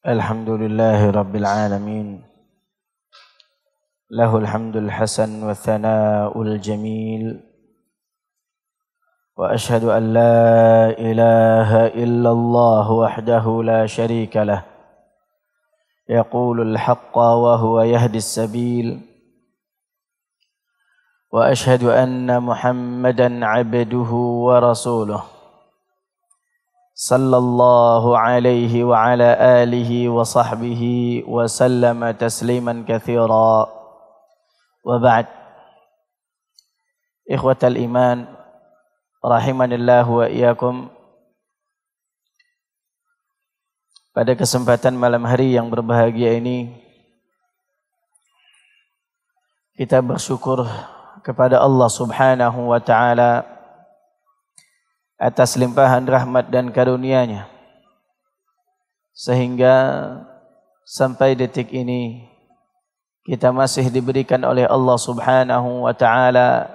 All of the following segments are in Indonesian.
الحمد لله رب العالمين له الحمد الحسن والثناء الجميل واشهد ان لا اله الا الله وحده لا شريك له يقول الحق وهو يهدي السبيل واشهد ان محمدا عبده ورسوله صلى الله عليه وعلى آله وصحبه وسلم تسليما كثيرا وبعد إخوة الإيمان رحمني الله وإياكم Pada kesempatan malam hari yang berbahagia ini kita bersyukur kepada Allah Subhanahu wa taala atas limpahan rahmat dan karunia-Nya sehingga sampai detik ini kita masih diberikan oleh Allah Subhanahu wa taala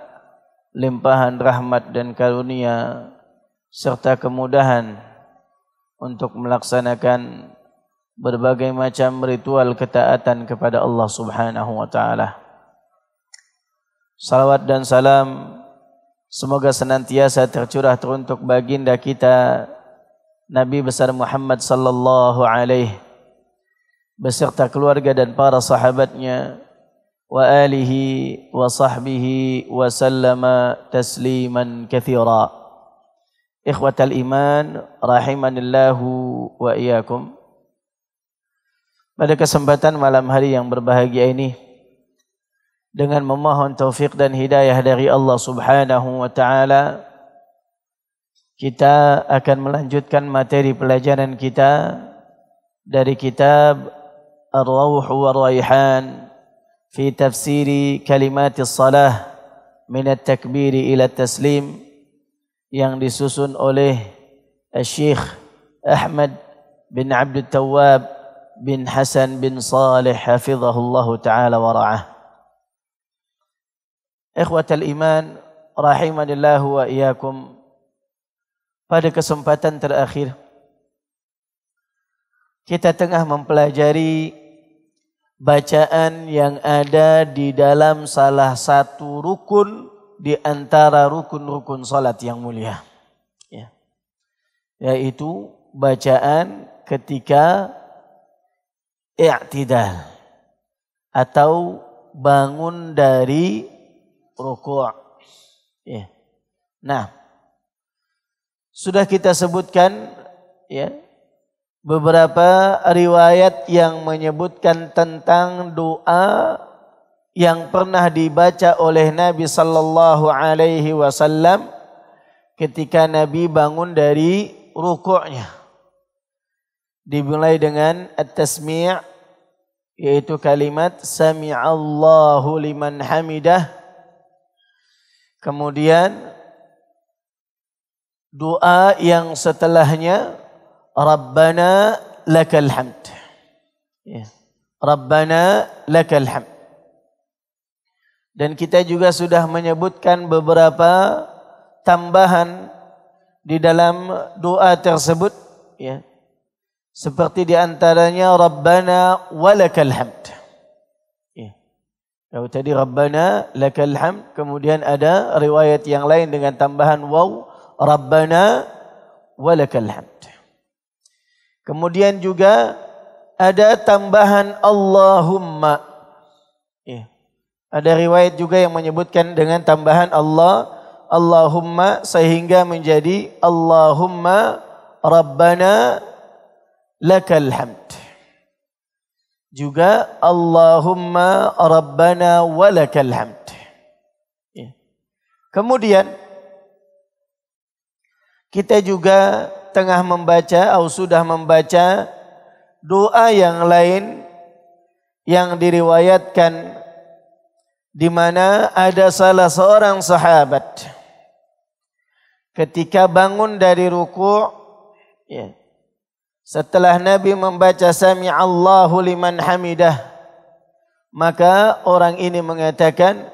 limpahan rahmat dan karunia serta kemudahan untuk melaksanakan berbagai macam ritual ketaatan kepada Allah Subhanahu wa taala. Salawat dan salam Semoga senantiasa tercurah teruntuk baginda kita Nabi besar Muhammad sallallahu alaihi beserta keluarga dan para sahabatnya wa alihi wa sahbihi wa sallama tasliman kathira ikhwatal iman rahimanillahu wa iyakum pada kesempatan malam hari yang berbahagia ini dengan memohon taufik dan hidayah dari Allah Subhanahu wa taala kita akan melanjutkan materi pelajaran kita dari kitab Ar-Rawh wa Raihan fi tafsir kalimat salah min at-takbir ila taslim yang disusun oleh Syekh Ahmad bin Abdul Tawab bin Hasan bin Salih hafizahullah taala wa Ikhwatal iman rahimanillah wa iyakum. Pada kesempatan terakhir kita tengah mempelajari bacaan yang ada di dalam salah satu rukun di antara rukun-rukun salat yang mulia. Ya. Yaitu bacaan ketika i'tidal atau bangun dari rukuk. Ya. Nah, sudah kita sebutkan ya beberapa riwayat yang menyebutkan tentang doa yang pernah dibaca oleh Nabi sallallahu alaihi wasallam ketika Nabi bangun dari rukuknya. Dimulai dengan at-tasmi' yaitu kalimat sami'allahu liman hamidah Kemudian doa yang setelahnya Rabbana lakal hamd. Ya. Rabbana lakal hamd. Dan kita juga sudah menyebutkan beberapa tambahan di dalam doa tersebut ya. Seperti di antaranya Rabbana walakal hamd. Kalau tadi Rabbana lakal hamd. Kemudian ada riwayat yang lain dengan tambahan waw. Rabbana wa lakal hamd. Kemudian juga ada tambahan Allahumma. Ya. Ada riwayat juga yang menyebutkan dengan tambahan Allah. Allahumma sehingga menjadi Allahumma Rabbana lakal hamd. juga Allahumma rabbana walakal hamd. Ya. Kemudian kita juga tengah membaca atau sudah membaca doa yang lain yang diriwayatkan di mana ada salah seorang sahabat ketika bangun dari ruku' ya, Setelah Nabi membaca sami Allahu liman hamidah maka orang ini mengatakan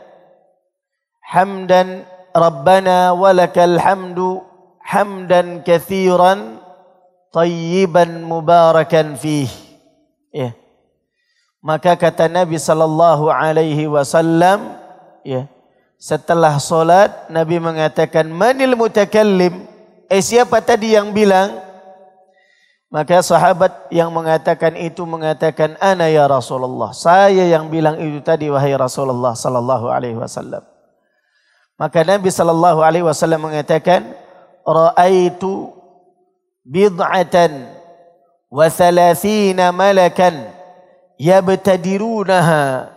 hamdan rabbana walakal hamdu hamdan kathiran tayyiban mubarakan fih. Ya. Maka kata Nabi sallallahu alaihi wasallam ya setelah salat Nabi mengatakan manil mutakallim eh siapa tadi yang bilang Maka sahabat yang mengatakan itu mengatakan ana ya Rasulullah. Saya yang bilang itu tadi wahai Rasulullah sallallahu alaihi wasallam. Maka Nabi sallallahu alaihi wasallam mengatakan raaitu bid'atan wa thalathina malakan yabtadirunaha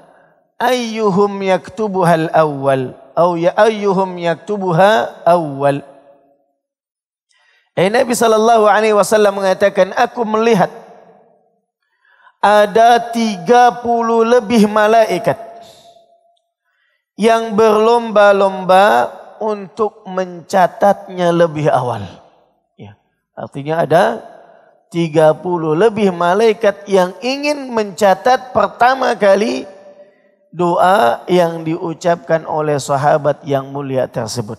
ayyuhum yaktubuha al-awwal aw ya ayyuhum yaktubuha awwal. Eh, Nabi sallallahu Alaihi Wasallam mengatakan, aku melihat ada 30 lebih malaikat yang berlomba-lomba untuk mencatatnya lebih awal. Ya, artinya ada tiga puluh lebih malaikat yang ingin mencatat pertama kali doa yang diucapkan oleh sahabat yang mulia tersebut.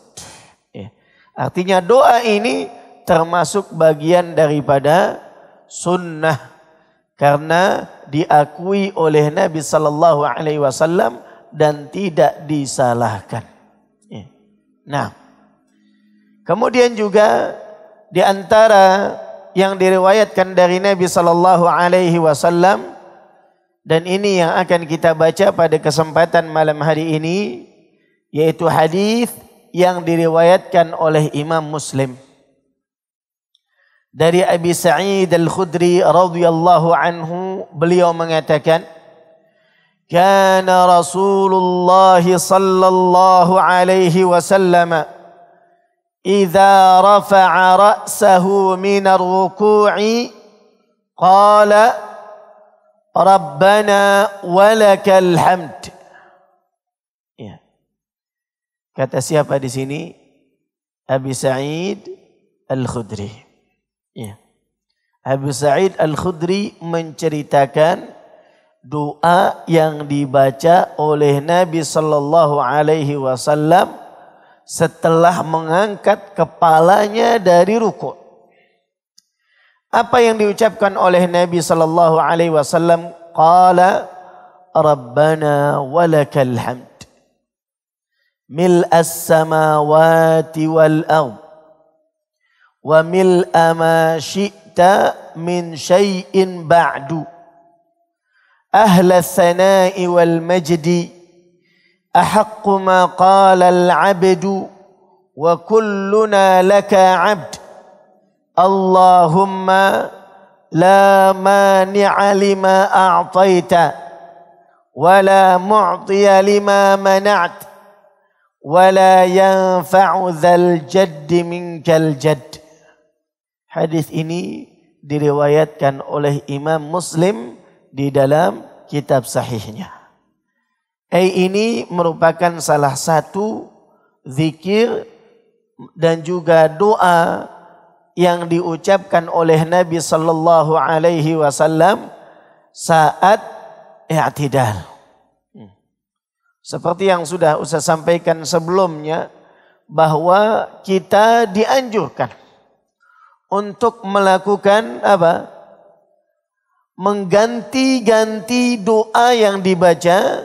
Ya. Artinya doa ini termasuk bagian daripada sunnah karena diakui oleh Nabi Sallallahu Alaihi Wasallam dan tidak disalahkan. Ya. Nah, kemudian juga di antara yang diriwayatkan dari Nabi Sallallahu Alaihi Wasallam dan ini yang akan kita baca pada kesempatan malam hari ini yaitu hadis yang diriwayatkan oleh Imam Muslim. dari Abi Sa'id Al-Khudri radhiyallahu anhu beliau mengatakan kana Rasulullah sallallahu alaihi wasallam idza rafa'a ra'sahu min ar-ruku'i qala rabbana walakal hamd ya kata siapa di sini Abi Sa'id Al-Khudri Ya. Abu Sa'id Al-Khudri menceritakan doa yang dibaca oleh Nabi sallallahu alaihi wasallam setelah mengangkat kepalanya dari ruku. Apa yang diucapkan oleh Nabi sallallahu alaihi wasallam? Qala Rabbana walakal hamd. Mil as-samawati wal ard وملء ما شئت من شيء بعد أهل الثناء والمجد أحق ما قال العبد وكلنا لك عبد اللهم لا مانع لما أعطيت ولا معطي لما منعت ولا ينفع ذا الجد منك الجد Hadis ini diriwayatkan oleh Imam Muslim di dalam kitab sahihnya. Ai ini merupakan salah satu zikir dan juga doa yang diucapkan oleh Nabi sallallahu alaihi wasallam saat i'tidal. Hmm. Seperti yang sudah usah sampaikan sebelumnya bahwa kita dianjurkan untuk melakukan apa? Mengganti-ganti doa yang dibaca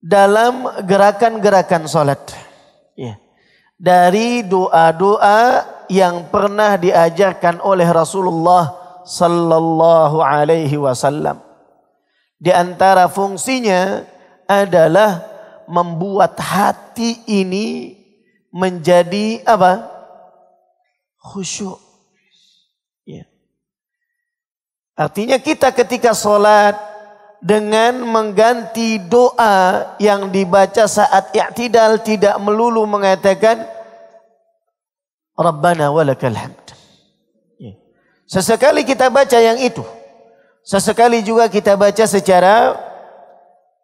dalam gerakan-gerakan solat Ya. Dari doa-doa yang pernah diajarkan oleh Rasulullah sallallahu alaihi wasallam. Di antara fungsinya adalah membuat hati ini menjadi apa? khusyuk. Ya. Artinya kita ketika sholat dengan mengganti doa yang dibaca saat i'tidal tidak melulu mengatakan Rabbana walakal hamd. Ya. Sesekali kita baca yang itu. Sesekali juga kita baca secara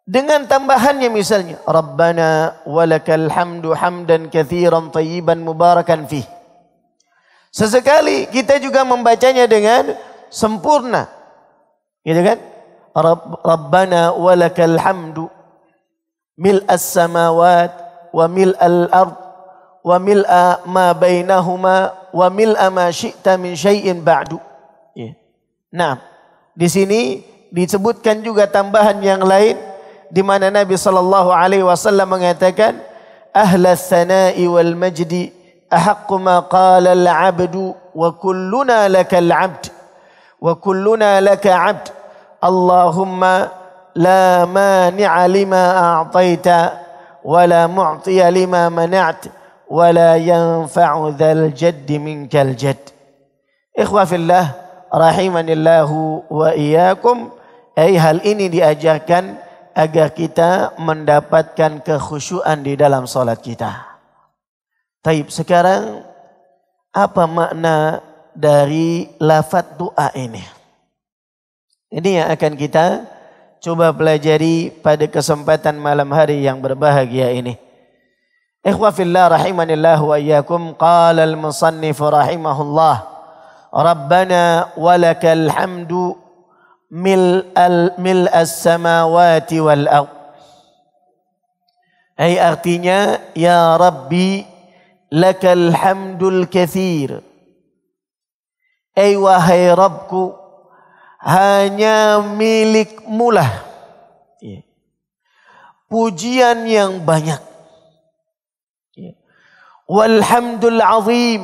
dengan tambahannya misalnya Rabbana walakal hamdu hamdan kathiran tayyiban mubarakan fih Sesekali kita juga membacanya dengan sempurna. Gitu kan? Rabb, Rabbana walakal hamdu mil as-samawat wa mil al-ard wa mil ma bainahuma wa mil ma syi'ta min syai'in ba'du. Ya. Nah, di sini disebutkan juga tambahan yang lain di mana Nabi sallallahu alaihi wasallam mengatakan ahlas sana'i wal majdi احق ما قال العبد وكلنا لك العبد وكلنا لك عبد اللهم لا مانع لما اعطيت ولا معطي لما منعت ولا ينفع ذا الجد منك الجد اخوه في الله رحمني الله واياكم اي هل اني لاجاكن agar kita mendapatkan kekhusyuan di dalam solat kita. Taib, sekarang apa makna dari lafat doa ini? Ini yang akan kita coba pelajari pada kesempatan malam hari yang berbahagia ini. Ikhwa fillah rahimanillah wa iyyakum qala al-musannif rahimahullah Rabbana walakal hamdu mil al mil as-samawati wal ard. Ai artinya ya Rabbi lakal hamdul kathir. Ay wahai Rabbku, hanya milikmu lah. Iya. Pujian yang banyak. Iya. Walhamdul azim.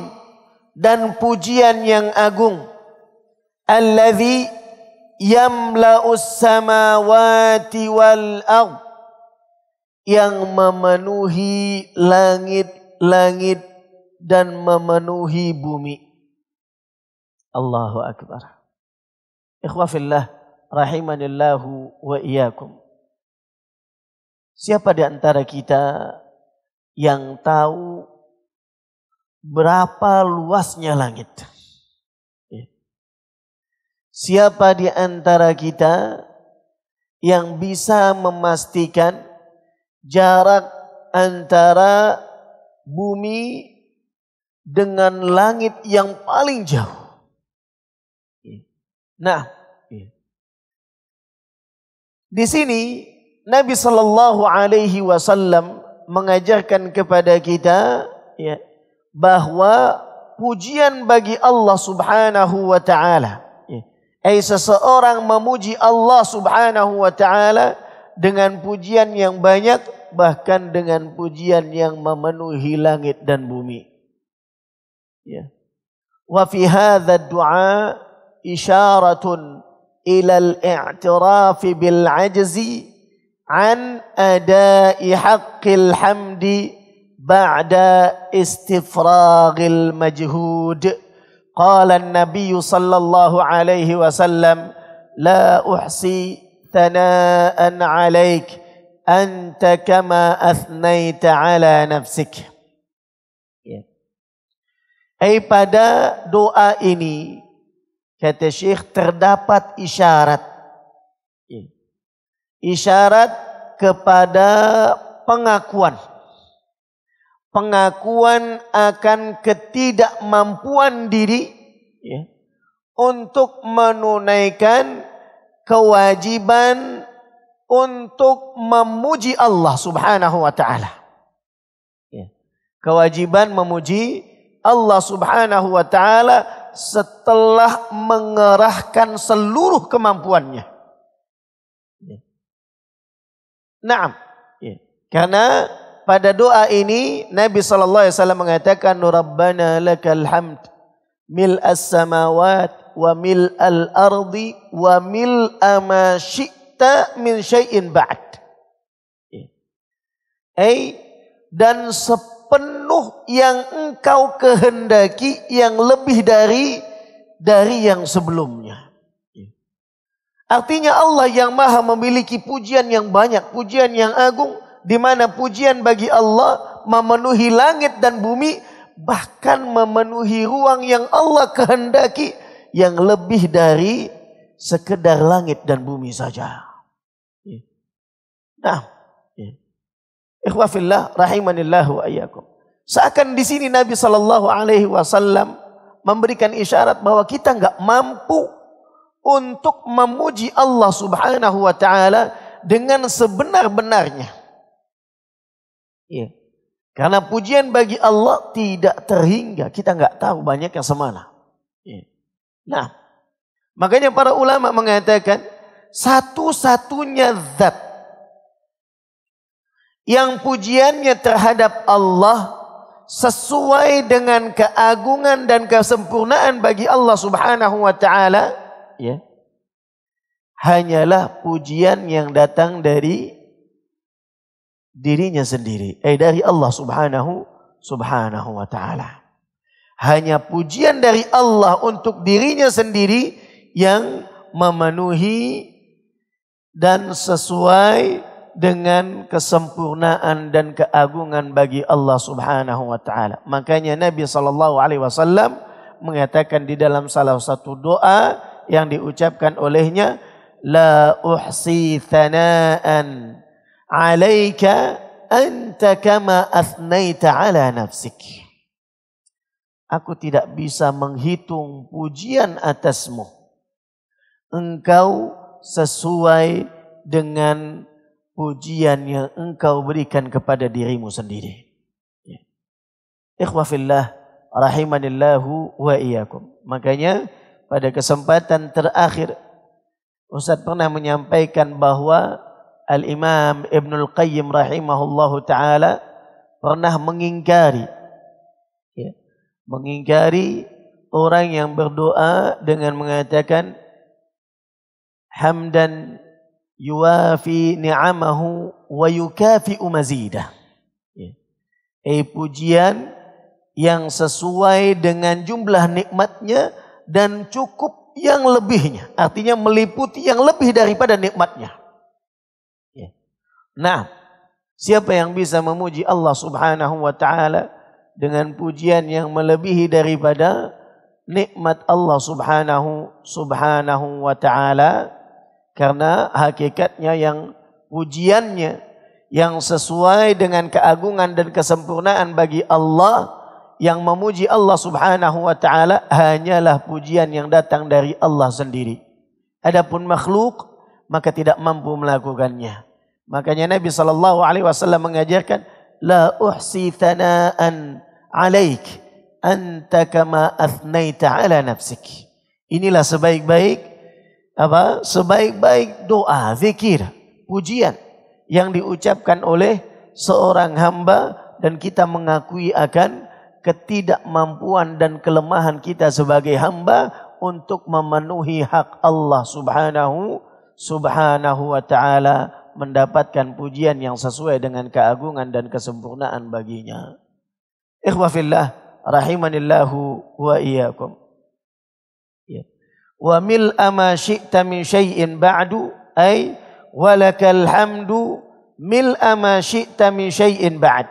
Dan pujian yang agung. Alladhi yamla'us samawati wal ard. Yang memenuhi langit langit dan memenuhi bumi. Allahu Akbar. Ikhwafillah rahimanillahu wa iyakum. Siapa di antara kita yang tahu berapa luasnya langit? Ya. Siapa di antara kita yang bisa memastikan jarak antara bumi dengan langit yang paling jauh. Nah, di sini Nabi Shallallahu Alaihi Wasallam mengajarkan kepada kita ya, bahwa pujian bagi Allah Subhanahu Wa Taala, ya, eh seseorang memuji Allah Subhanahu Wa Taala dengan pujian yang banyak bahkan dengan pujian yang memenuhi langit dan bumi. Ya. Wa fi hadha du'a isyaratun ila al-i'tiraf bil 'ajzi an ada'i haqqil hamdi ba'da istifraghil majhud. Qala an-nabiy sallallahu alaihi wasallam la uhsi ثناء عليك أنت كما أثنيت على نفسك Eh pada doa ini kata Syekh terdapat isyarat ya. isyarat kepada pengakuan pengakuan akan ketidakmampuan diri ya, untuk menunaikan kewajiban untuk memuji Allah Subhanahu wa taala. Ya. Kewajiban memuji Allah Subhanahu wa taala setelah mengerahkan seluruh kemampuannya. Ya. Naam. Ya. Karena pada doa ini Nabi sallallahu alaihi wasallam mengatakan Rabbana lakal hamd mil as-samawati wa mil al ardi wa mil ama min syai'in ba'd. Eh, dan sepenuh yang engkau kehendaki yang lebih dari dari yang sebelumnya. Ya. Artinya Allah yang maha memiliki pujian yang banyak, pujian yang agung, di mana pujian bagi Allah memenuhi langit dan bumi, bahkan memenuhi ruang yang Allah kehendaki yang lebih dari sekedar langit dan bumi saja. Ya. Nah, ya. ikhwafillah rahimanillah wa ayyakum. Seakan di sini Nabi Shallallahu Alaihi Wasallam memberikan isyarat bahwa kita nggak mampu untuk memuji Allah Subhanahu Wa Taala dengan sebenar-benarnya. Ya. Karena pujian bagi Allah tidak terhingga. Kita nggak tahu banyak yang semana. Nah, makanya para ulama mengatakan satu-satunya zat yang pujiannya terhadap Allah sesuai dengan keagungan dan kesempurnaan bagi Allah Subhanahu wa taala ya hanyalah pujian yang datang dari dirinya sendiri eh dari Allah Subhanahu subhanahu wa taala hanya pujian dari Allah untuk dirinya sendiri yang memenuhi dan sesuai dengan kesempurnaan dan keagungan bagi Allah Subhanahu wa taala. Makanya Nabi sallallahu alaihi wasallam mengatakan di dalam salah satu doa yang diucapkan olehnya la uhsi thanaan alaika anta kama athnaita ala nafsik. Aku tidak bisa menghitung pujian atasmu. Engkau sesuai dengan pujian yang engkau berikan kepada dirimu sendiri. Ya. Ikhwafillah rahimanillahu wa iyakum. Makanya pada kesempatan terakhir Ustaz pernah menyampaikan bahwa Al-Imam Ibnul Qayyim rahimahullahu taala pernah mengingkari Mengingkari orang yang berdoa dengan mengatakan hamdan yuwafi ni'amahu wa yukafi'u mazidah. Ya. Eh pujian yang sesuai dengan jumlah nikmatnya dan cukup yang lebihnya. Artinya meliputi yang lebih daripada nikmatnya. Ya. Nah, siapa yang bisa memuji Allah subhanahu wa ta'ala dengan pujian yang melebihi daripada nikmat Allah Subhanahu Subhanahu wa taala karena hakikatnya yang pujiannya yang sesuai dengan keagungan dan kesempurnaan bagi Allah yang memuji Allah Subhanahu wa taala hanyalah pujian yang datang dari Allah sendiri. Adapun makhluk maka tidak mampu melakukannya. Makanya Nabi sallallahu alaihi wasallam mengajarkan la uhsi thanaan alaik anta kama athnaita ala nafsik. Inilah sebaik-baik apa? Sebaik-baik doa, zikir, pujian yang diucapkan oleh seorang hamba dan kita mengakui akan ketidakmampuan dan kelemahan kita sebagai hamba untuk memenuhi hak Allah Subhanahu Subhanahu wa taala mendapatkan pujian yang sesuai dengan keagungan dan kesempurnaan baginya. اخوه في الله رحمني الله واياكم وملء ما شئت من شيء بعد اي ولك الحمد ملء ما شئت من شيء بعد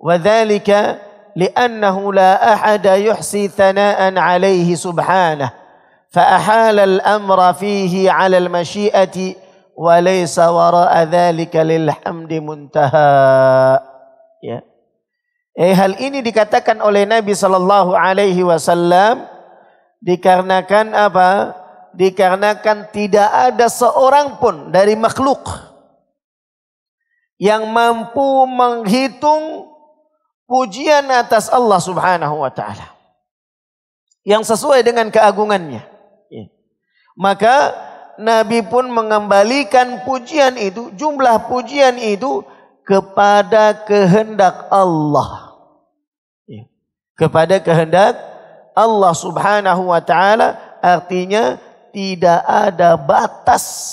وذلك لانه لا احد يحصي ثناء عليه سبحانه فاحال الامر فيه على المشيئه وليس وراء ذلك للحمد منتهى yeah. Eh, hal ini dikatakan oleh Nabi Shallallahu Alaihi Wasallam dikarenakan apa? Dikarenakan tidak ada seorang pun dari makhluk yang mampu menghitung pujian atas Allah Subhanahu wa taala yang sesuai dengan keagungannya. Ya. Maka Nabi pun mengembalikan pujian itu, jumlah pujian itu kepada kehendak Allah kepada kehendak Allah Subhanahu wa taala artinya tidak ada batas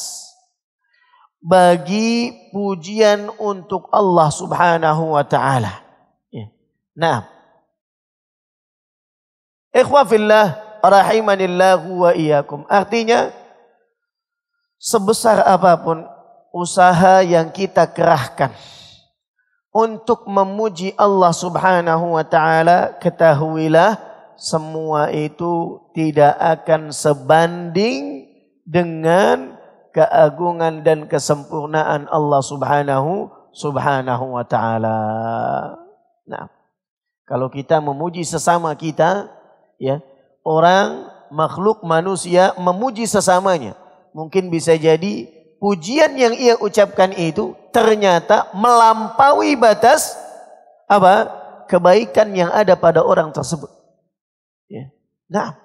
bagi pujian untuk Allah Subhanahu wa taala. Ya. Nah. Ikhwa fillah rahimanillahu wa iyyakum. Artinya sebesar apapun usaha yang kita kerahkan untuk memuji Allah Subhanahu wa taala, ketahuilah semua itu tidak akan sebanding dengan keagungan dan kesempurnaan Allah Subhanahu Subhanahu wa taala. Nah, kalau kita memuji sesama kita, ya, orang makhluk manusia memuji sesamanya, mungkin bisa jadi pujian yang ia ucapkan itu ternyata melampaui batas apa kebaikan yang ada pada orang tersebut. Ya. Nah,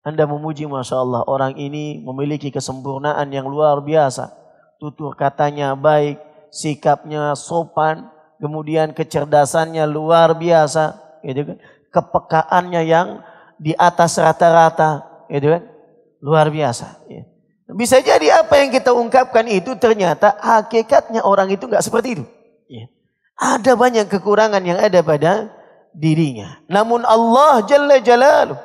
Anda memuji Masya Allah orang ini memiliki kesempurnaan yang luar biasa. Tutur katanya baik, sikapnya sopan, kemudian kecerdasannya luar biasa. Gitu kan. Kepekaannya yang di atas rata-rata. Gitu kan. Luar biasa. Ya. Bisa jadi apa yang kita ungkapkan itu ternyata hakikatnya orang itu nggak seperti itu. Ya. Ada banyak kekurangan yang ada pada dirinya. Namun Allah Jalla Jalalu.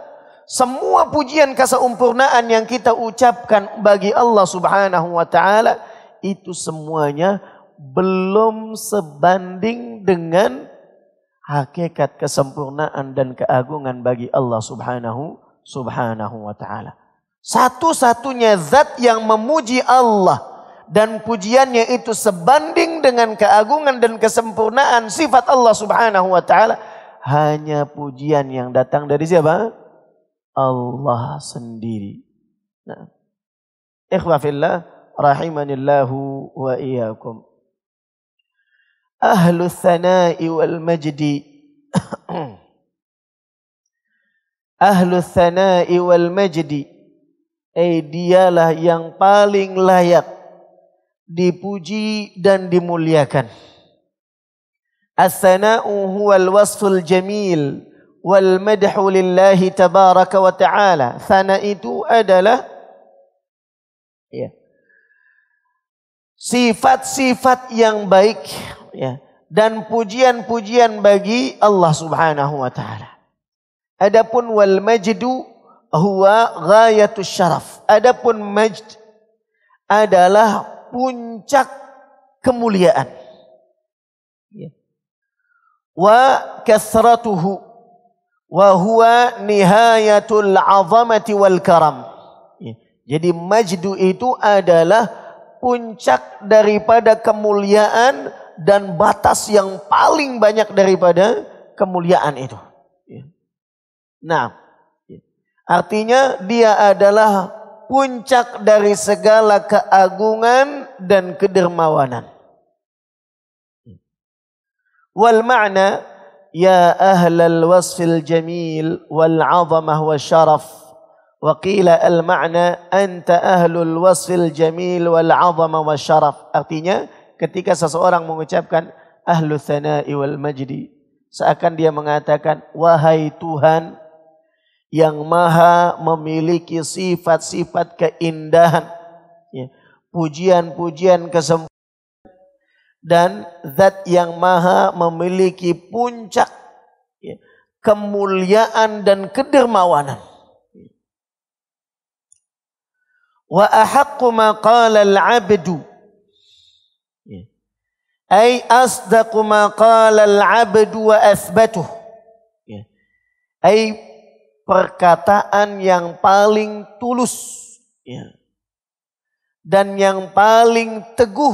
semua pujian kesempurnaan yang kita ucapkan bagi Allah Subhanahu wa taala itu semuanya belum sebanding dengan hakikat kesempurnaan dan keagungan bagi Allah Subhanahu Subhanahu wa taala. Satu-satunya zat yang memuji Allah dan pujiannya itu sebanding dengan keagungan dan kesempurnaan sifat Allah Subhanahu wa taala hanya pujian yang datang dari siapa? Allah sendiri. Nah. Ikhwah fillah rahimanillahu wa iyyakum. Ahlu thana'i wal majdi Ahlu thana'i wal majdi Eh dialah yang paling layak dipuji dan dimuliakan. As-sana'u huwal wasful jamil wal madhu lillahi tabaraka wa ta'ala. Sana itu adalah ya. Sifat-sifat yang baik ya dan pujian-pujian bagi Allah Subhanahu wa taala. Adapun wal majdu huwa ghayatus syaraf. Adapun majd adalah puncak kemuliaan. Ya. Wa kasratuhu wa huwa nihayatul azamati wal karam. Ya. Jadi majdu itu adalah puncak daripada kemuliaan dan batas yang paling banyak daripada kemuliaan itu. Ya. Nah, Artinya dia adalah puncak dari segala keagungan dan kedermawanan. Wal ma'na ya ahlal wasfil jamil wal azamah wa syaraf. Wa qila al ma'na anta ahlul wasfil jamil wal azamah wa syaraf. Artinya ketika seseorang mengucapkan ahlu thana'i wal majdi. Seakan dia mengatakan wahai Tuhan yang maha memiliki sifat-sifat keindahan, ya, pujian-pujian kesempurnaan dan zat yang maha memiliki puncak ya, kemuliaan dan kedermawanan. Wa ahaqqu ma qala al-'abdu ya, ay asdaqu ma qala al-'abdu wa athbatuh ay perkataan yang paling tulus ya. dan yang paling teguh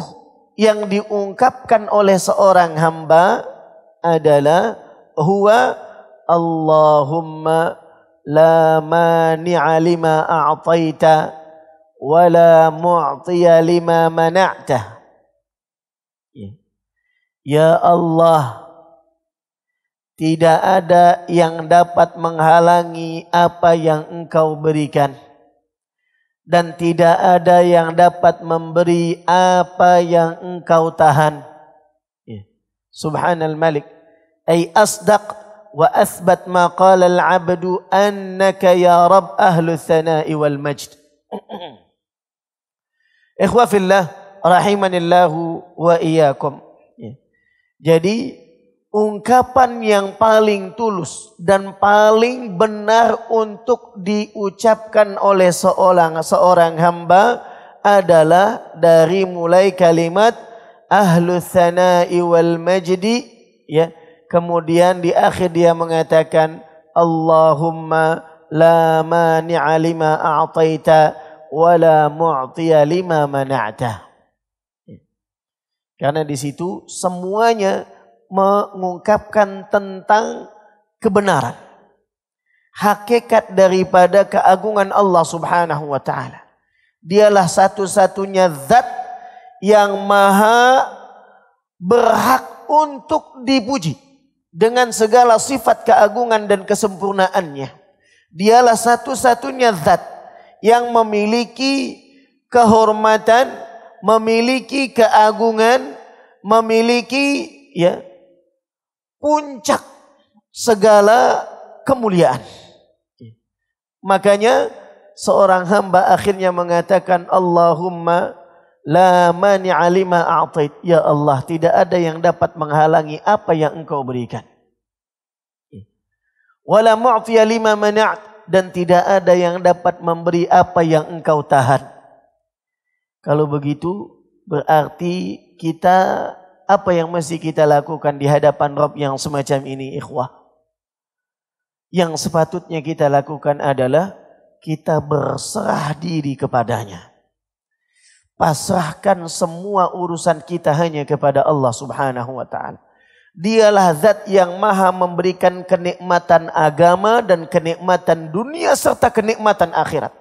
yang diungkapkan oleh seorang hamba adalah huwa Allahumma la mani'a lima a'taita wa la mu'tiya lima mana'ta ya. ya Allah tidak ada yang dapat menghalangi apa yang engkau berikan. Dan tidak ada yang dapat memberi apa yang engkau tahan. Ya. Subhanal Malik. Ay asdaq wa asbat ma qala al-abdu annaka ya Rabb ahlu thana'i wal majd. Ikhwafillah rahimanillahu wa iyakum. Ya. Jadi ungkapan yang paling tulus dan paling benar untuk diucapkan oleh seorang seorang hamba adalah dari mulai kalimat ahlu thana'i wal majdi ya kemudian di akhir dia mengatakan Allahumma la mani'a lima a'taita wa la mu'tiya lima mana'ta ya. karena di situ semuanya mengungkapkan tentang kebenaran. Hakikat daripada keagungan Allah subhanahu wa ta'ala. Dialah satu-satunya zat yang maha berhak untuk dipuji. Dengan segala sifat keagungan dan kesempurnaannya. Dialah satu-satunya zat yang memiliki kehormatan, memiliki keagungan, memiliki ya puncak segala kemuliaan. Makanya seorang hamba akhirnya mengatakan Allahumma la mani'a lima a'tait. Ya Allah, tidak ada yang dapat menghalangi apa yang engkau berikan. Wala mu'tiya lima mana't dan tidak ada yang dapat memberi apa yang engkau tahan. Kalau begitu berarti kita apa yang mesti kita lakukan di hadapan Rob yang semacam ini ikhwah? Yang sepatutnya kita lakukan adalah kita berserah diri kepadanya. Pasrahkan semua urusan kita hanya kepada Allah subhanahu wa ta'ala. Dialah zat yang maha memberikan kenikmatan agama dan kenikmatan dunia serta kenikmatan akhirat.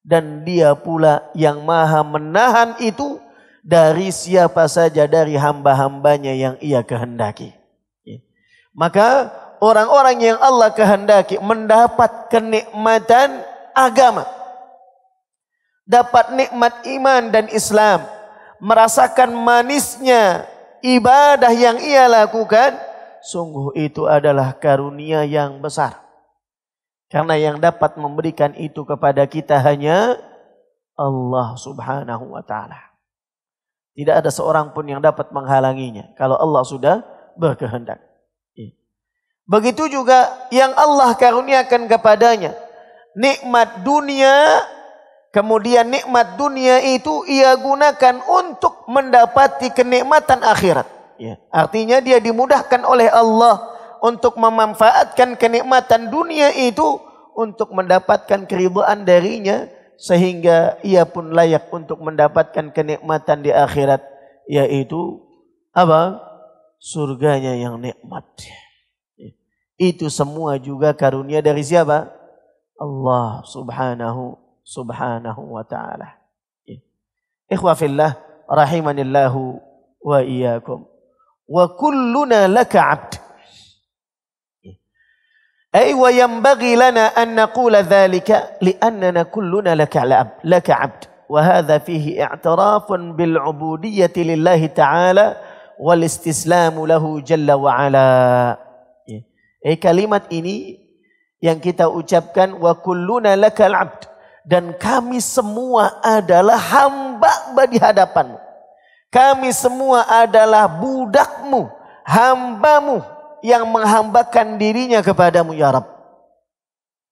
Dan dia pula yang maha menahan itu dari siapa saja dari hamba-hambanya yang ia kehendaki. Ya. Maka orang-orang yang Allah kehendaki mendapat kenikmatan agama. Dapat nikmat iman dan Islam. Merasakan manisnya ibadah yang ia lakukan. Sungguh itu adalah karunia yang besar. Karena yang dapat memberikan itu kepada kita hanya Allah subhanahu wa ta'ala. Tidak ada seorang pun yang dapat menghalanginya kalau Allah sudah berkehendak. Iya. Begitu juga yang Allah karuniakan kepadanya nikmat dunia kemudian nikmat dunia itu ia gunakan untuk mendapati kenikmatan akhirat. Iya. Artinya dia dimudahkan oleh Allah untuk memanfaatkan kenikmatan dunia itu untuk mendapatkan keribuan darinya sehingga ia pun layak untuk mendapatkan kenikmatan di akhirat yaitu apa surganya yang nikmat itu semua juga karunia dari siapa Allah subhanahu subhanahu wa taala ikhwa fillah rahimanillahu wa iyyakum wa kulluna laka 'abd Ay wa yambaghi lana an naqula dhalika li'annana kulluna laka abd, laka abd. Wa hadha fihi i'tirafun bil ubudiyyati lillahi ta'ala wal istislamu lahu jalla wa ya. yang kita ucapkan wa kulluna lakal abd dan kami semua adalah hamba di hadapanmu. Kami semua adalah budakmu, hambamu yang menghambakan dirinya kepadamu ya Rab.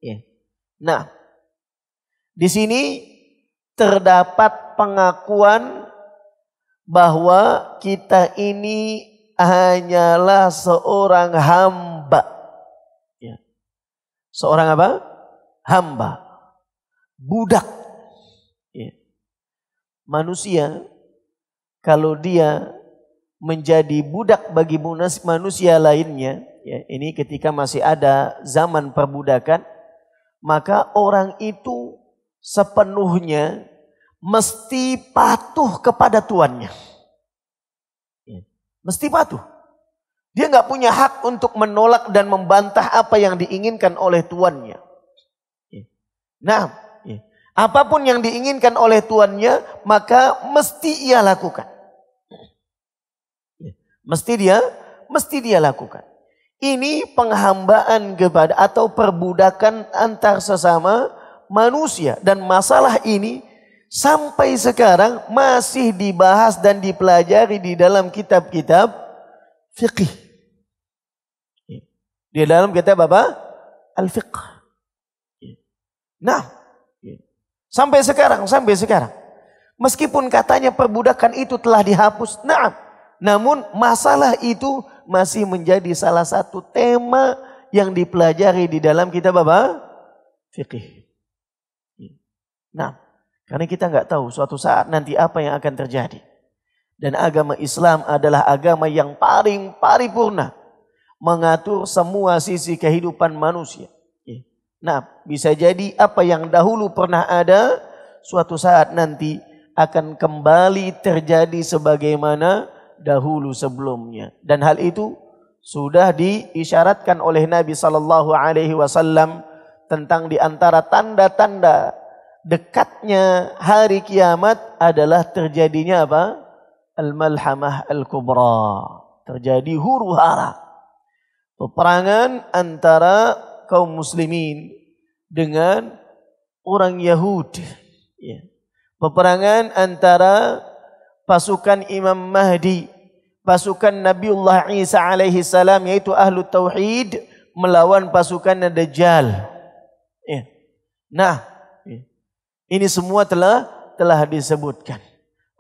Ya. Nah, di sini terdapat pengakuan bahwa kita ini hanyalah seorang hamba. Ya. Seorang apa? Hamba. Budak. Ya. Manusia kalau dia menjadi budak bagi manusia lainnya, ya, ini ketika masih ada zaman perbudakan, maka orang itu sepenuhnya mesti patuh kepada tuannya. Ya, mesti patuh. Dia nggak punya hak untuk menolak dan membantah apa yang diinginkan oleh tuannya. Ya, nah, ya, apapun yang diinginkan oleh tuannya, maka mesti ia lakukan. Mesti dia mesti dia lakukan. Ini penghambaan kepada atau perbudakan antar sesama manusia dan masalah ini sampai sekarang masih dibahas dan dipelajari di dalam kitab-kitab fikih. Di dalam kitab apa? Al-fiqh. Nah, sampai sekarang, sampai sekarang. Meskipun katanya perbudakan itu telah dihapus, nah namun masalah itu masih menjadi salah satu tema yang dipelajari di dalam kita apa? Fikih. Ya. Nah, karena kita nggak tahu suatu saat nanti apa yang akan terjadi. Dan agama Islam adalah agama yang paling paripurna. Mengatur semua sisi kehidupan manusia. Ya. Nah, bisa jadi apa yang dahulu pernah ada, suatu saat nanti akan kembali terjadi sebagaimana dahulu sebelumnya dan hal itu sudah diisyaratkan oleh Nabi sallallahu alaihi wasallam tentang di antara tanda-tanda dekatnya hari kiamat adalah terjadinya apa? Al-malhamah al-kubra. Terjadi huru-hara. Peperangan antara kaum muslimin dengan orang Yahudi. Ya. Peperangan antara pasukan Imam Mahdi, pasukan Nabiullah Isa alaihi salam yaitu ahlu tauhid melawan pasukan Dajjal. Ya. Nah, ya. ini semua telah telah disebutkan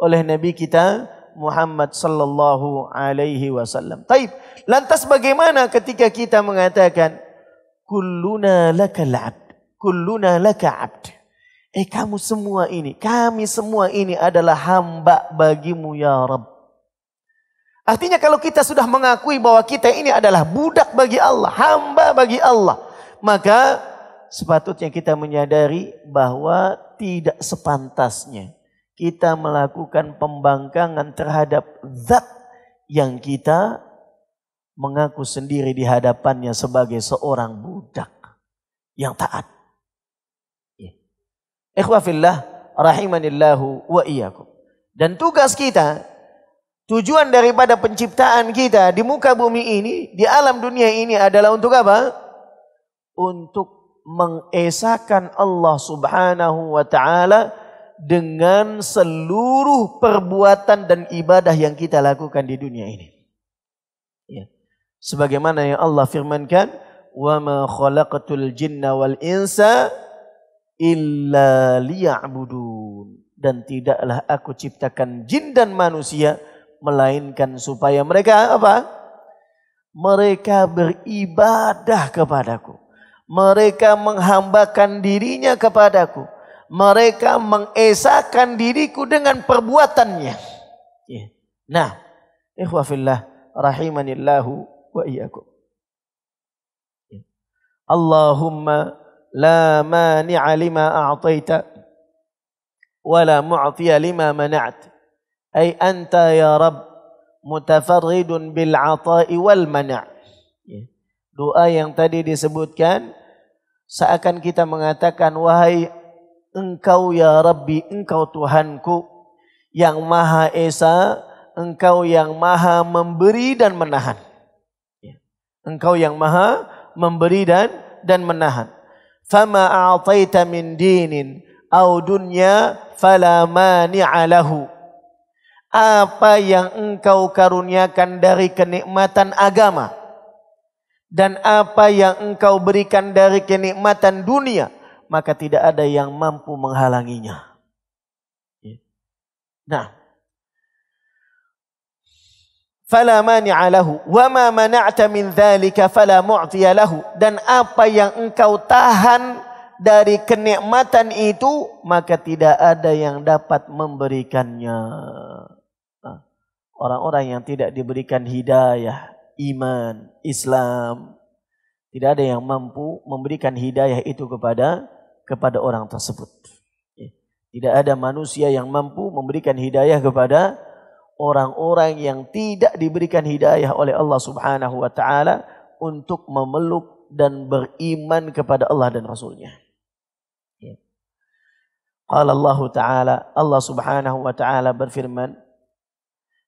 oleh Nabi kita Muhammad sallallahu alaihi wasallam. Taib. Lantas bagaimana ketika kita mengatakan kulluna lakal abd, kulluna laka abd. Eh kamu semua ini, kami semua ini adalah hamba bagimu ya Rabb. Artinya kalau kita sudah mengakui bahwa kita ini adalah budak bagi Allah, hamba bagi Allah. Maka sepatutnya kita menyadari bahwa tidak sepantasnya kita melakukan pembangkangan terhadap zat yang kita mengaku sendiri di hadapannya sebagai seorang budak yang taat. Ikhwafillah rahimanillahu wa iyyakum. Dan tugas kita, tujuan daripada penciptaan kita di muka bumi ini, di alam dunia ini adalah untuk apa? Untuk mengesahkan Allah subhanahu wa ta'ala dengan seluruh perbuatan dan ibadah yang kita lakukan di dunia ini. Ya. Sebagaimana yang Allah firmankan, "Wa ma الْجِنَّ jinna illa liya'budun dan tidaklah aku ciptakan jin dan manusia melainkan supaya mereka apa? Mereka beribadah kepadaku. Mereka menghambakan dirinya kepadaku. Mereka mengesahkan diriku dengan perbuatannya. Ya. Nah, ikhwafillah rahimanillahu wa iyyakum. Ya. Allahumma La مانع لما أعطيت wa la لما lima mana'at. Ay anta ya Rabb mutafarridun bil wal ya. Doa yang tadi disebutkan seakan kita mengatakan wahai engkau ya Rabbi engkau Tuhanku yang maha esa engkau yang maha memberi dan menahan. Ya. Engkau yang maha memberi dan dan menahan fama a'taita min dinin au dunya fala mani'a lahu apa yang engkau karuniakan dari kenikmatan agama dan apa yang engkau berikan dari kenikmatan dunia maka tidak ada yang mampu menghalanginya ya. nah fala mani'a lahu wa ma mana'ta min fala dan apa yang engkau tahan dari kenikmatan itu maka tidak ada yang dapat memberikannya nah, orang-orang yang tidak diberikan hidayah iman Islam tidak ada yang mampu memberikan hidayah itu kepada kepada orang tersebut ya, tidak ada manusia yang mampu memberikan hidayah kepada orang-orang yang tidak diberikan hidayah oleh Allah Subhanahu wa taala untuk memeluk dan beriman kepada Allah dan Rasulnya. Ya. Qala Allah Ta'ala, Allah Subhanahu wa Ta'ala berfirman,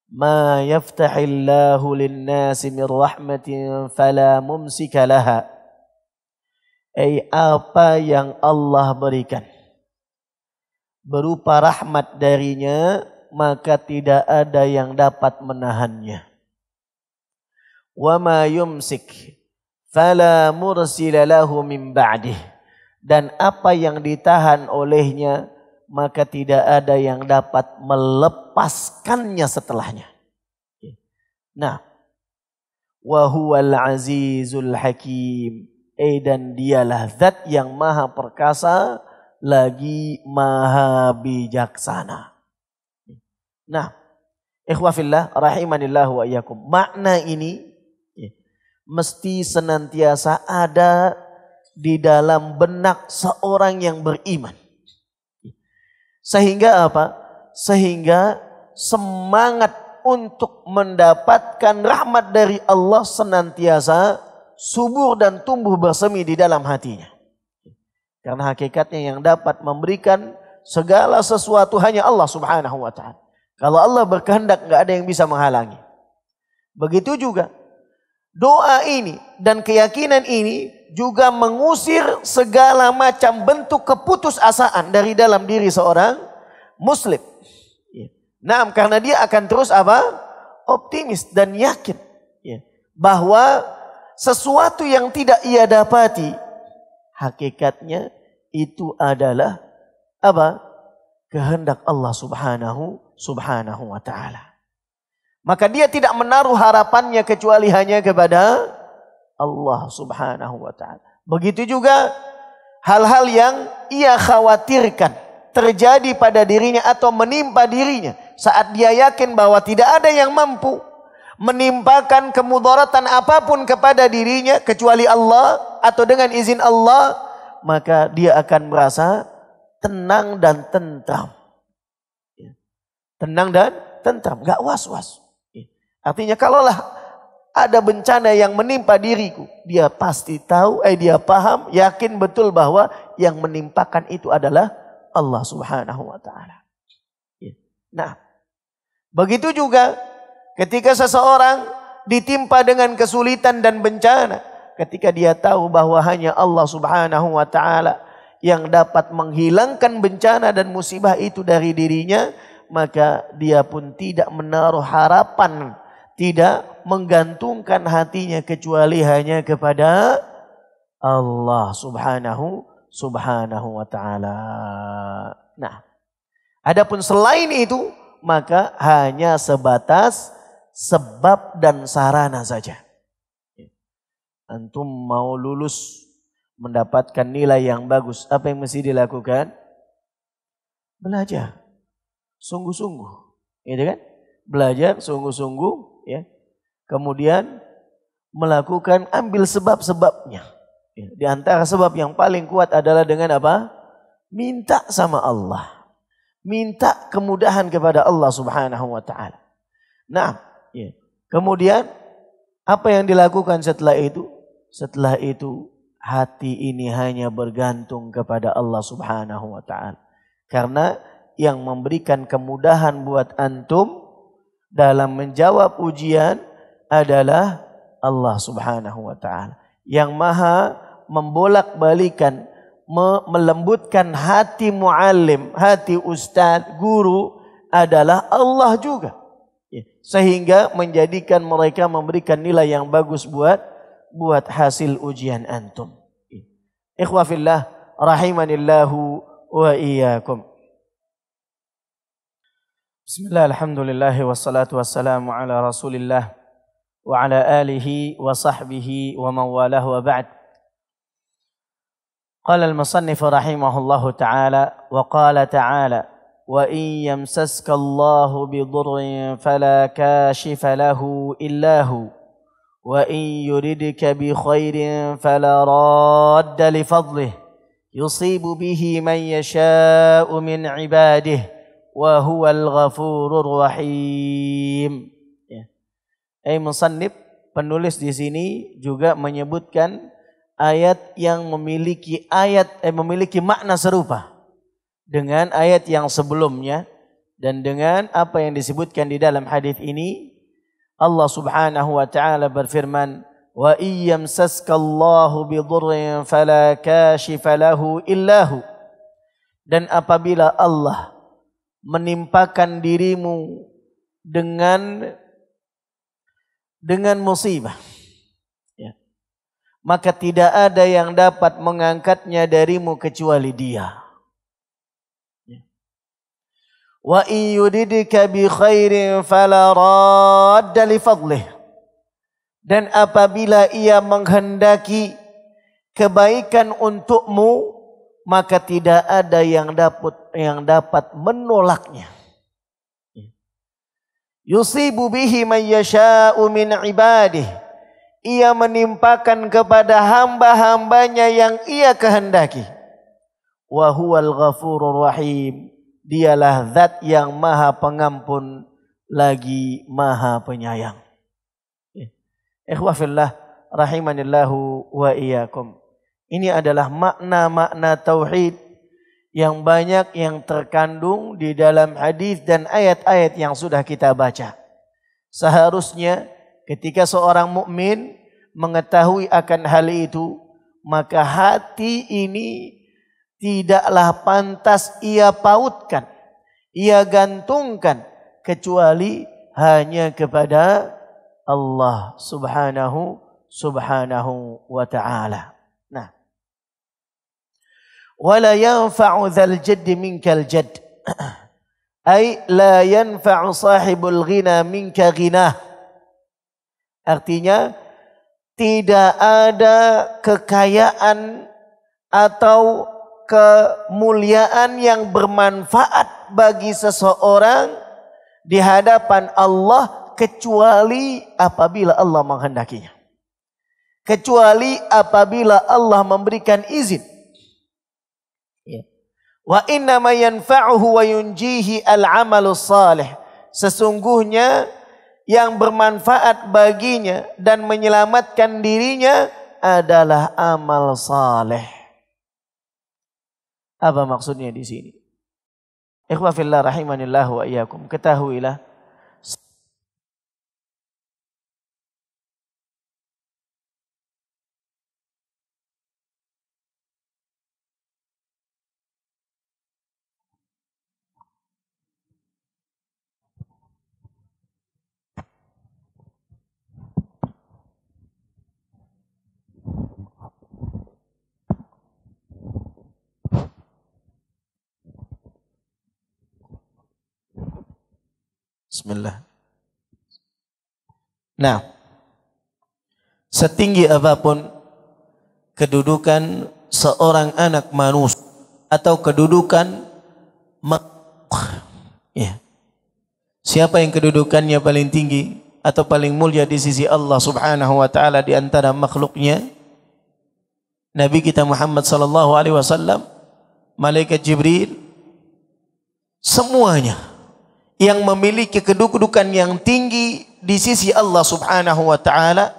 ما يفتح الله للناس min rahmatin, fala mumsika لها أي apa yang Allah berikan berupa rahmat darinya maka tidak ada yang dapat menahannya. Wa ma yumsik fala mursila lahu min ba'dih. Dan apa yang ditahan olehnya maka tidak ada yang dapat melepaskannya setelahnya. Nah, wa huwal azizul hakim. Eh dan dialah zat yang maha perkasa lagi maha bijaksana. Nah, ikhwafillah rahimanillah wa iyyakum. Makna ini ya, mesti senantiasa ada di dalam benak seorang yang beriman. Ya, sehingga apa? Sehingga semangat untuk mendapatkan rahmat dari Allah senantiasa subur dan tumbuh bersemi di dalam hatinya. Karena hakikatnya yang dapat memberikan segala sesuatu hanya Allah Subhanahu wa taala. Kalau Allah berkehendak nggak ada yang bisa menghalangi. Begitu juga doa ini dan keyakinan ini juga mengusir segala macam bentuk keputusasaan dari dalam diri seorang muslim. Nah, karena dia akan terus apa? Optimis dan yakin ya, bahwa sesuatu yang tidak ia dapati hakikatnya itu adalah apa? kehendak Allah Subhanahu subhanahu wa ta'ala. Maka dia tidak menaruh harapannya kecuali hanya kepada Allah subhanahu wa ta'ala. Begitu juga hal-hal yang ia khawatirkan terjadi pada dirinya atau menimpa dirinya saat dia yakin bahwa tidak ada yang mampu menimpakan kemudaratan apapun kepada dirinya kecuali Allah atau dengan izin Allah maka dia akan merasa tenang dan tentram tenang dan tentram, nggak was-was. Iya. Artinya kalaulah ada bencana yang menimpa diriku, dia pasti tahu, eh dia paham, yakin betul bahwa yang menimpakan itu adalah Allah Subhanahu wa taala. Iya. Nah, begitu juga ketika seseorang ditimpa dengan kesulitan dan bencana, ketika dia tahu bahwa hanya Allah Subhanahu wa taala yang dapat menghilangkan bencana dan musibah itu dari dirinya, maka dia pun tidak menaruh harapan, tidak menggantungkan hatinya kecuali hanya kepada Allah Subhanahu Subhanahu wa taala. Nah, adapun selain itu maka hanya sebatas sebab dan sarana saja. Antum mau lulus mendapatkan nilai yang bagus, apa yang mesti dilakukan? Belajar sungguh-sungguh, gitu kan? Belajar sungguh-sungguh, ya. Kemudian melakukan ambil sebab-sebabnya. Ya. Di antara sebab yang paling kuat adalah dengan apa? Minta sama Allah. Minta kemudahan kepada Allah Subhanahu wa taala. Nah, ya. kemudian apa yang dilakukan setelah itu? Setelah itu hati ini hanya bergantung kepada Allah Subhanahu wa taala. Karena yang memberikan kemudahan buat antum dalam menjawab ujian adalah Allah Subhanahu wa taala yang maha membolak-balikan melembutkan hati muallim, hati ustaz, guru adalah Allah juga. Ya, sehingga menjadikan mereka memberikan nilai yang bagus buat buat hasil ujian antum. Ya. Ikhwafillah rahimanillahu wa iyyakum. بسم الله الحمد لله والصلاة والسلام على رسول الله وعلى آله وصحبه ومن والاه وبعد قال المصنف رحمه الله تعالى وقال تعالى وإن يمسسك الله بضر فلا كاشف له إلا هو وإن يردك بخير فلا راد لفضله يصيب به من يشاء من عباده wa huwal ghafurur rahim. Ya. Ai musannif penulis di sini juga menyebutkan ayat yang memiliki ayat eh, memiliki makna serupa dengan ayat yang sebelumnya dan dengan apa yang disebutkan di dalam hadis ini Allah Subhanahu wa taala berfirman wa iyyamsaskallahu bidurrin fala kashifa lahu illahu dan apabila Allah menimpakan dirimu dengan dengan musibah. Ya. Maka tidak ada yang dapat mengangkatnya darimu kecuali dia. Ya. Wa in yuridika bi khairin fala radda li fadlih. Dan apabila ia menghendaki kebaikan untukmu, maka tidak ada yang dapat yang dapat menolaknya. Yusibu bihi man yasha'u min ibadih. Ia menimpakan kepada hamba-hambanya yang ia kehendaki. Wa huwal ghafurur rahim. Dialah zat yang maha pengampun lagi maha penyayang. Ikhwafillah rahimanillahu wa iyakum. Ini adalah makna-makna tauhid yang banyak yang terkandung di dalam hadis dan ayat-ayat yang sudah kita baca. Seharusnya ketika seorang mukmin mengetahui akan hal itu, maka hati ini tidaklah pantas ia pautkan, ia gantungkan kecuali hanya kepada Allah Subhanahu Subhanahu wa taala wala yanfa'u dzal jaddi minkal jadd ay la yanfa'u sahibul ghina minka ghina artinya tidak ada kekayaan atau kemuliaan yang bermanfaat bagi seseorang di hadapan Allah kecuali apabila Allah menghendakinya kecuali apabila Allah memberikan izin Wa inna ma yanfa'uhu wa yunjihi al-amalu salih. Sesungguhnya yang bermanfaat baginya dan menyelamatkan dirinya adalah amal saleh. Apa maksudnya di sini? Ikhwafillah rahimanillah wa iyyakum. Ketahuilah Nah, setinggi apapun kedudukan seorang anak manusia atau kedudukan ya. Siapa yang kedudukannya paling tinggi atau paling mulia di sisi Allah Subhanahu wa taala di antara makhluknya? Nabi kita Muhammad sallallahu alaihi wasallam, malaikat Jibril, semuanya yang memiliki kedudukan yang tinggi di sisi Allah Subhanahu wa taala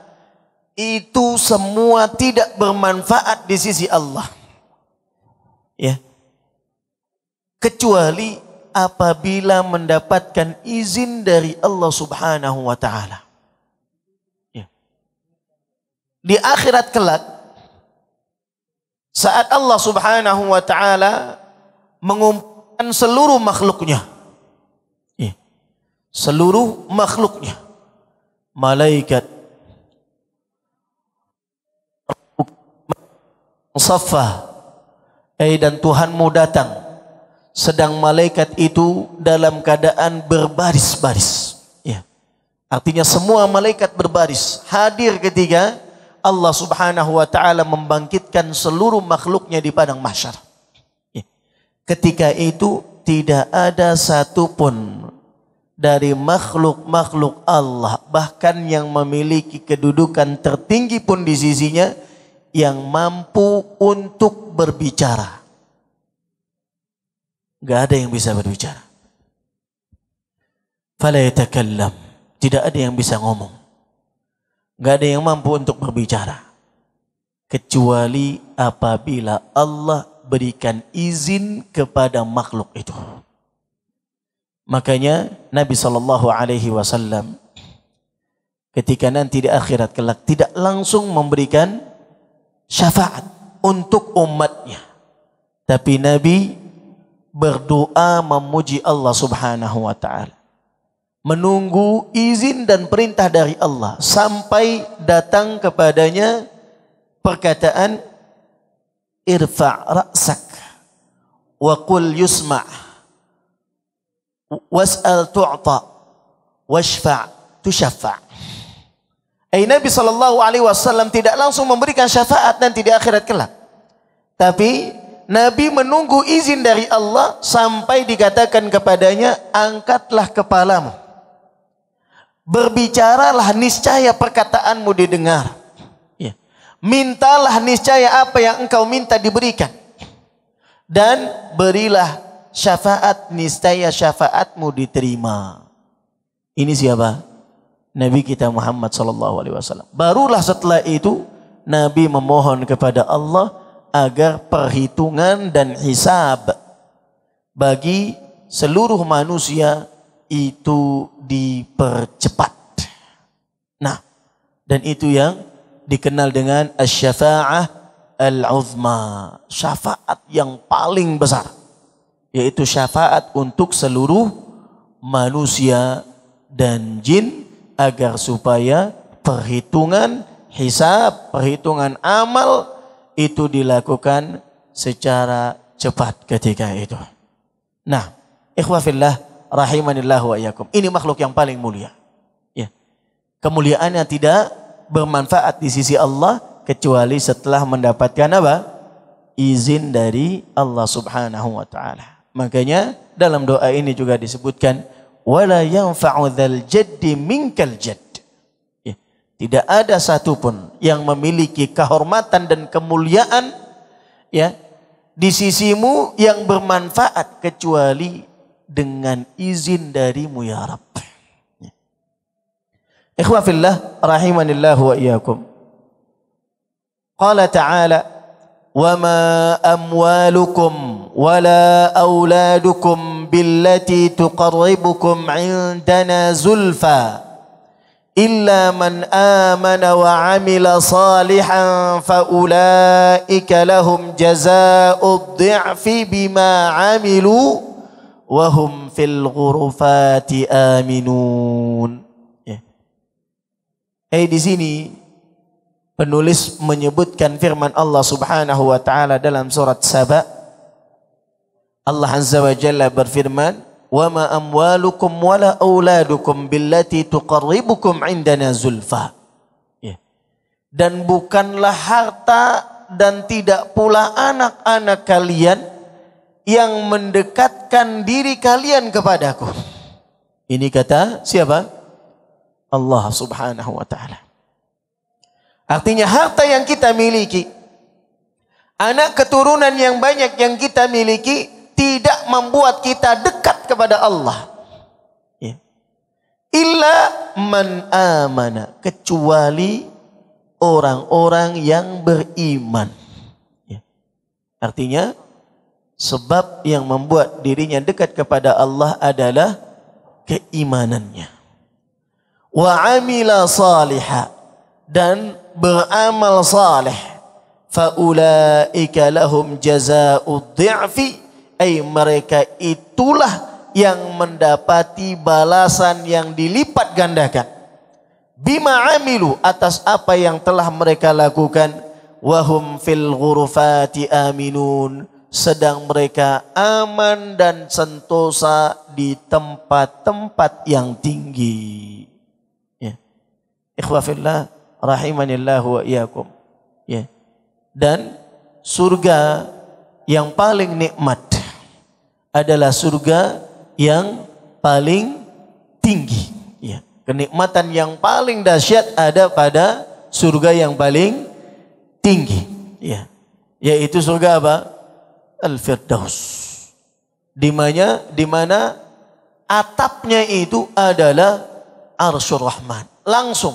itu semua tidak bermanfaat di sisi Allah. Ya. Kecuali apabila mendapatkan izin dari Allah Subhanahu wa taala. Ya. Di akhirat kelak saat Allah Subhanahu wa taala mengumpulkan seluruh makhluknya. Ya. Seluruh makhluknya malaikat safa eh dan Tuhanmu datang sedang malaikat itu dalam keadaan berbaris-baris ya artinya semua malaikat berbaris hadir ketiga Allah Subhanahu wa taala membangkitkan seluruh makhluknya di padang mahsyar ya. ketika itu tidak ada satupun dari makhluk-makhluk Allah bahkan yang memiliki kedudukan tertinggi pun di sisinya yang mampu untuk berbicara. Gak ada yang bisa berbicara. Fala Tidak ada yang bisa ngomong. Gak ada yang mampu untuk berbicara. Kecuali apabila Allah berikan izin kepada makhluk itu. Makanya Nabi Shallallahu Alaihi Wasallam ketika nanti di akhirat kelak tidak langsung memberikan syafaat untuk umatnya. Tapi Nabi berdoa memuji Allah Subhanahu wa taala. Menunggu izin dan perintah dari Allah sampai datang kepadanya perkataan irfa' ra'sak wa qul yusma' was'al tu'ta washfa' tushaffa' Eh Nabi Sallallahu Alaihi Wasallam tidak langsung memberikan syafaat nanti di akhirat kelak, tapi Nabi menunggu izin dari Allah sampai dikatakan kepadanya, angkatlah kepalamu, berbicaralah niscaya perkataanmu didengar, ya. mintalah niscaya apa yang engkau minta diberikan, dan berilah syafaat niscaya syafaatmu diterima. Ini siapa? Nabi kita Muhammad sallallahu alaihi wasallam. Barulah setelah itu Nabi memohon kepada Allah agar perhitungan dan hisab bagi seluruh manusia itu dipercepat. Nah, dan itu yang dikenal dengan asy-syafa'ah al-'uzma, syafaat yang paling besar yaitu syafaat untuk seluruh manusia dan jin agar supaya perhitungan hisab, perhitungan amal itu dilakukan secara cepat ketika itu. Nah, ikhwafillah rahimanillah wa iyakum. Ini makhluk yang paling mulia. Ya. Kemuliaannya tidak bermanfaat di sisi Allah kecuali setelah mendapatkan apa? izin dari Allah Subhanahu wa taala. Makanya dalam doa ini juga disebutkan wala yanfa'u dzal jaddi minkal jadd. Ya. Tidak ada satupun yang memiliki kehormatan dan kemuliaan ya di sisimu yang bermanfaat kecuali dengan izin darimu ya Rabb. Ya. Ikhwafillah rahimanillah wa iyyakum. Qala ta'ala وما اموالكم ولا اولادكم بالتي تقربكم عندنا زلفى الا من امن وعمل صالحا فاولئك لهم جزاء الضعف بما عملوا وهم في الغرفات امنون eh di sini Penulis menyebutkan firman Allah Subhanahu wa taala dalam surat Saba. Allah Azza wa Jalla berfirman, "Wa ma amwalukum wala auladukum billati tuqarribukum 'indana zulfa." Ya. Dan bukanlah harta dan tidak pula anak-anak kalian yang mendekatkan diri kalian kepadaku. Ini kata siapa? Allah Subhanahu wa taala. Artinya harta yang kita miliki, anak keturunan yang banyak yang kita miliki tidak membuat kita dekat kepada Allah. Ya. Illa man amana kecuali orang-orang yang beriman. Ya. Artinya sebab yang membuat dirinya dekat kepada Allah adalah keimanannya. Wa amila salihah dan beramal saleh faulaika lahum jazaa'ud dhi'fi ay mereka itulah yang mendapati balasan yang dilipat gandakan bima amilu atas apa yang telah mereka lakukan wahum fil ghurfati aminun sedang mereka aman dan sentosa di tempat-tempat yang tinggi ya ikhwafillah rahimanillahu wa iyakum. Ya. Dan surga yang paling nikmat adalah surga yang paling tinggi. Ya. Kenikmatan yang paling dahsyat ada pada surga yang paling tinggi. Ya. Yaitu surga apa? Al-Firdaus. Dimana, dimana atapnya itu adalah Arsyur Rahman. Langsung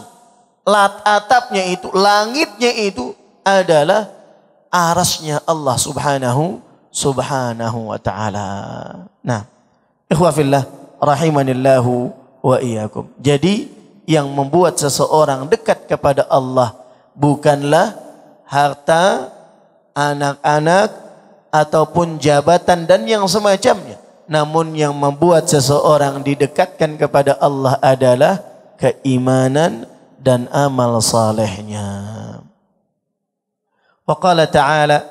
lat atapnya itu, langitnya itu adalah arasnya Allah Subhanahu Subhanahu wa taala. Nah, ikhwafillah rahimanillahu wa iyyakum. Jadi yang membuat seseorang dekat kepada Allah bukanlah harta, anak-anak ataupun jabatan dan yang semacamnya. Namun yang membuat seseorang didekatkan kepada Allah adalah keimanan, dan amal salehnya. Wa qala ta'ala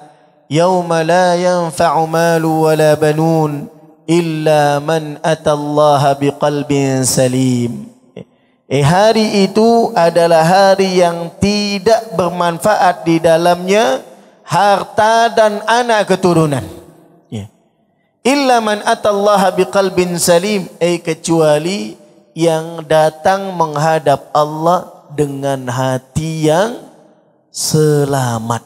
يوم la yanfa'u malu wa la banun Illa man atallaha biqalbin salim Eh, hari itu adalah hari yang tidak bermanfaat di dalamnya harta dan anak keturunan. Ya. Illa man atallaha biqalbin salim. Eh, kecuali yang datang menghadap Allah dengan hati yang selamat.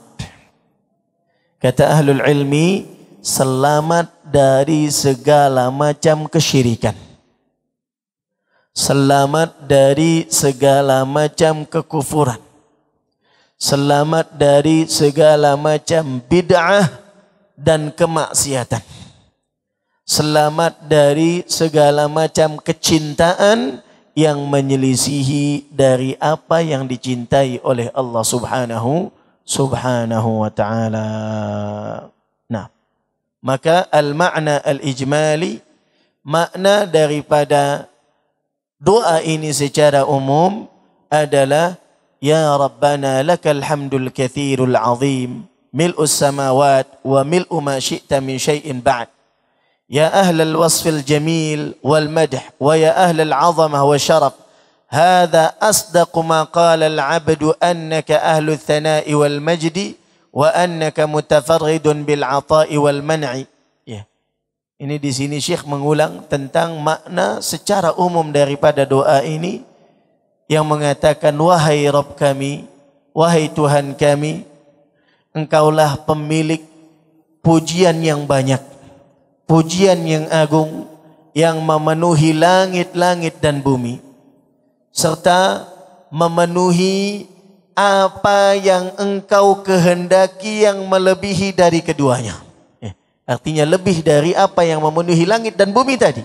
Kata ahlul ilmi, selamat dari segala macam kesyirikan. Selamat dari segala macam kekufuran. Selamat dari segala macam bid'ah dan kemaksiatan. Selamat dari segala macam kecintaan yang menyelisihi dari apa yang dicintai oleh Allah Subhanahu Subhanahu wa taala. Nah, maka al-ma'na al-ijmali makna daripada doa ini secara umum adalah ya rabbana lakal hamdul kathirul azim mil'us samawat wa mil'u ma syi'ta min syai'in ba'd يا أهل الوصف الجميل والمدح ويا أهل العظمة والشرف هذا أصدق ما قال العبد أنك أهل الثناء والمجد وأنك متفرد بالعطاء والمنع Ini di sini Syekh mengulang tentang makna secara umum daripada doa ini yang mengatakan wahai Rob kami, wahai Tuhan kami, engkaulah pemilik pujian yang banyak pujian yang agung yang memenuhi langit-langit dan bumi serta memenuhi apa yang engkau kehendaki yang melebihi dari keduanya. Eh, artinya lebih dari apa yang memenuhi langit dan bumi tadi.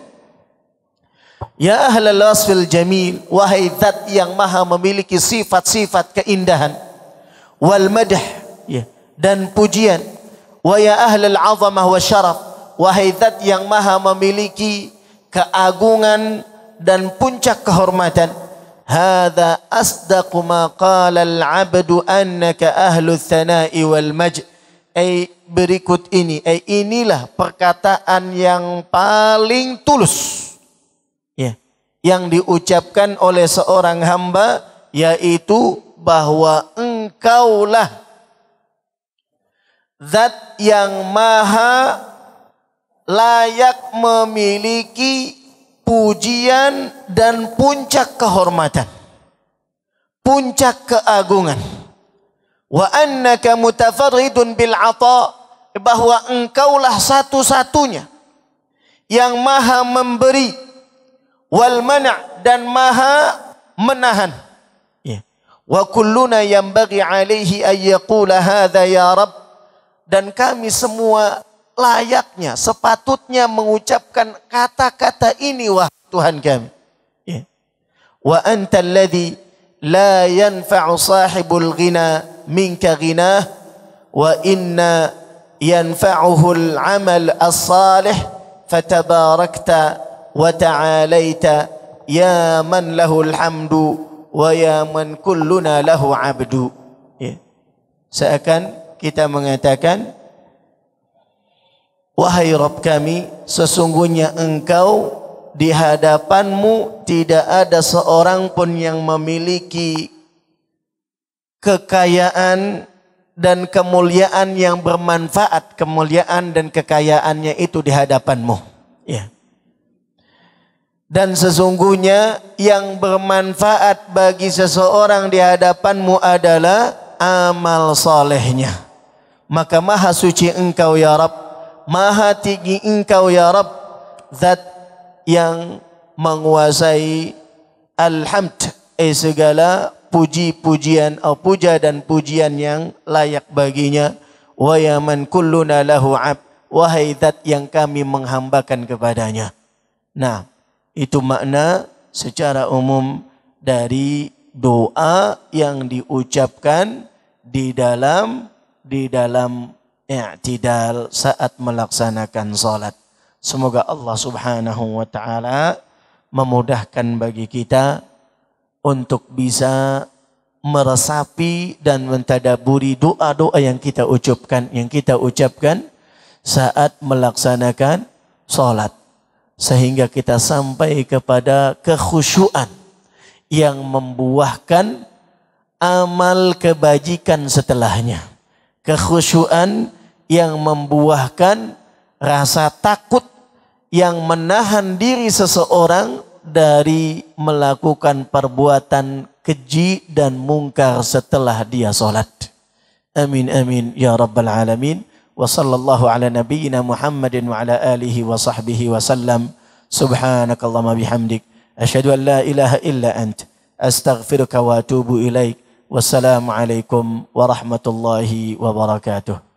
Ya ahlal wasfil jamil, wahai zat yang maha memiliki sifat-sifat keindahan. Wal ya, dan pujian. Wa ya ahlal azamah wa syaraf, Wahai zat yang maha memiliki keagungan dan puncak kehormatan. Hada asdaqu ma qala al-'abdu annaka ahlu tsana'i wal majd. Ai berikut ini, ai inilah perkataan yang paling tulus. Ya, yang diucapkan oleh seorang hamba yaitu bahwa engkaulah zat yang maha layak memiliki pujian dan puncak kehormatan. Puncak keagungan. Wa annaka mutafarridun bil ata bahwa engkaulah satu-satunya yang maha memberi wal mana' dan maha menahan. Ya. Wa kulluna yang bagi alaihi ayyakula hadha ya rab Dan kami semua layaknya, sepatutnya mengucapkan kata-kata ini wah Tuhan kami. Ya. Wa antal ladzi la yanfa'u sahibul ghina minka ghinah wa inna yanfa'uhu al-amal as-salih fatabarakta wa ta'alaita ya man lahul hamdu wa ya man kulluna lahu abdu. Ya. Seakan kita mengatakan Wahai Rob kami, sesungguhnya engkau di hadapanmu tidak ada seorang pun yang memiliki kekayaan dan kemuliaan yang bermanfaat. Kemuliaan dan kekayaannya itu di hadapanmu. Ya. Dan sesungguhnya yang bermanfaat bagi seseorang di hadapanmu adalah amal solehnya. Maka maha suci engkau ya Rabb maha tinggi engkau ya Rabb zat yang menguasai alhamd eh segala puji-pujian atau oh, puja dan pujian yang layak baginya wa yaman kulluna lahu ab wahai zat yang kami menghambakan kepadanya nah itu makna secara umum dari doa yang diucapkan di dalam di dalam i'tidal saat melaksanakan salat. Semoga Allah Subhanahu wa taala memudahkan bagi kita untuk bisa meresapi dan mentadaburi doa-doa yang kita ucapkan, yang kita ucapkan saat melaksanakan salat sehingga kita sampai kepada kekhusyuan yang membuahkan amal kebajikan setelahnya. Kekhusyuan yang membuahkan rasa takut yang menahan diri seseorang dari melakukan perbuatan keji dan mungkar setelah dia sholat. Amin amin ya rabbal alamin. Wa sallallahu ala nabiyyina Muhammadin wa ala alihi wa sahbihi wa sallam. Subhanakallahumma bihamdik. Ashadu an la ilaha illa ant. Astaghfiruka wa atubu ilaik. Wassalamualaikum warahmatullahi wabarakatuh.